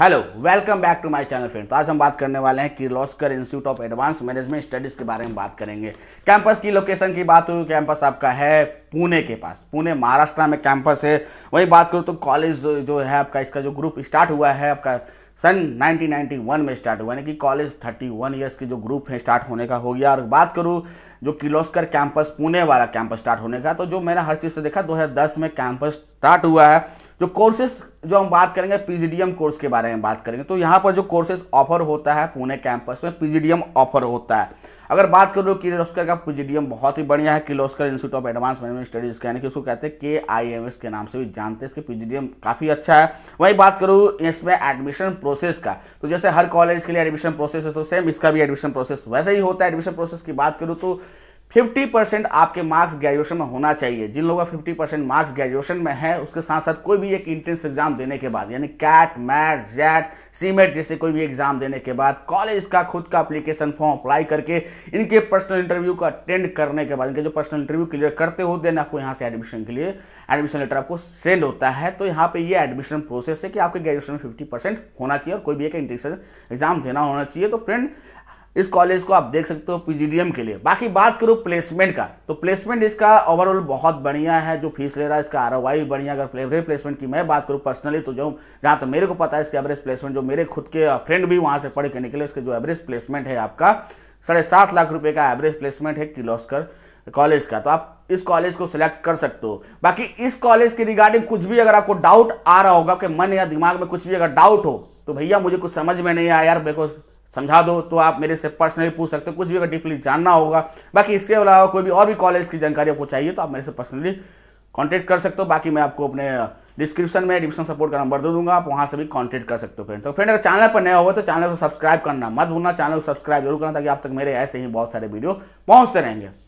hello welcome back to my channel friends आज हम बात करने वाले हैं Kirloskar institute of advance management studies के बारे में बात करेंगे कैंपस की लोकेशन की बात करूँ कैंपस आपका है पुणे के पास पुणे महाराष्ट्र में कैंपस है वही बात करूँ तो कॉलेज जो है आपका इसका जो ग्रुप स्टार्ट हुआ है आपका सन नाइनटीन में स्टार्ट हुआ यानी कि कॉलेज थर्टी वन के जो ग्रुप है स्टार्ट होने का हो गया और बात करूँ जो किलोस्कर कैंपस पुणे वाला कैंपस स्टार्ट होने का तो जो मैंने हर चीज़ से देखा दो में कैंपस स्टार्ट हुआ है जो कोर्सेज जो हम बात करेंगे पीजीडीएम कोर्स के बारे में बात करेंगे तो यहाँ पर जो कोर्सेज ऑफर होता है पुणे कैंपस में पीजीडीएम ऑफर होता है अगर बात करो किलोस्कर का पीजीडीएम बहुत ही बढ़िया है Kirloskar institute of advance management studies का यानी कि उसको कहते हैं के आई एम एस के नाम से भी जानते हैं इसके पीजीडीएम काफ़ी अच्छा है वहीं बात करूँ इसमें एडमिशन प्रोसेस का तो जैसे हर कॉलेज के लिए एडमिशन प्रोसेस है तो सेम इसका भी एडमिशन प्रोसेस वैसे ही होता है एडमिशन प्रोसेस की बात करूँ तो 50 परसेंट आपके मार्क्स ग्रेजुएशन में होना चाहिए जिन लोगों का 50 परसेंट मार्क्स ग्रेजुएशन में है उसके साथ साथ कोई भी एक इंट्रेंस एग्जाम देने के बाद यानी कैट मैट जैट सीमेट जैसे कोई भी एग्जाम देने के बाद कॉलेज का खुद का अप्लीकेशन फॉर्म अप्लाई करके इनके पर्सनल इंटरव्यू को अटेंड करने के बाद इनके जो पर्सनल इंटरव्यू क्लियर करते हो देन आपको यहाँ से एडमिशन के लिए एडमिशन लेटर आपको सेंड होता है तो यहाँ पर ये एडमिशन प्रोसेस है कि आपके ग्रेजुएशन में फिफ्टी होना चाहिए और कोई भी एक इंट्रेंस एग्जाम देना होना चाहिए तो फ्रेंड इस कॉलेज को आप देख सकते हो पीजीडीएम के लिए बाकी बात करूँ प्लेसमेंट का तो प्लेसमेंट इसका ओवरऑल बहुत बढ़िया है जो फीस ले रहा है इसका आर भी बढ़िया अगर एवरेज प्लेसमेंट की मैं बात करूँ पर्सनली तो जो जहाँ तक तो मेरे को पता है इसके एवरेज प्लेसमेंट जो मेरे खुद के फ्रेंड भी वहाँ से पढ़ के निकले इसके जो एवरेज प्लेसमेंट है आपका साढ़े सात लाख रुपये का एवरेज प्लेसमेंट है किलोस्कर कॉलेज का तो आप इस कॉलेज को सिलेक्ट कर सकते हो बाकी इस कॉलेज के रिगार्डिंग कुछ भी अगर आपको डाउट आ रहा होगा आपके मन या दिमाग में कुछ भी अगर डाउट हो तो भैया मुझे कुछ समझ में नहीं आया यार मेरे को समझा दो तो आप मेरे से पर्सनली पूछ सकते हो कुछ भी अगर डीपली जानना होगा बाकी इसके अलावा कोई भी और भी कॉलेज की जानकारी आपको चाहिए तो आप मेरे से पर्सनली कॉन्टैक्ट कर सकते हो बाकी मैं आपको अपने डिस्क्रिप्शन में एडमिशन सपोर्ट का नंबर दे दूंगा आप वहाँ से भी कॉन्टैक्ट कर सकते हो फ्रेंड तो फ्रेंड अगर चैनल पर नया होगा तो चैनल को सब्सक्राइब करना मत भूलना चैनल को सब्सक्राइब जरूर करना ताकि आप तक मेरे ऐसे ही बहुत सारे वीडियो पहुँचते रहेंगे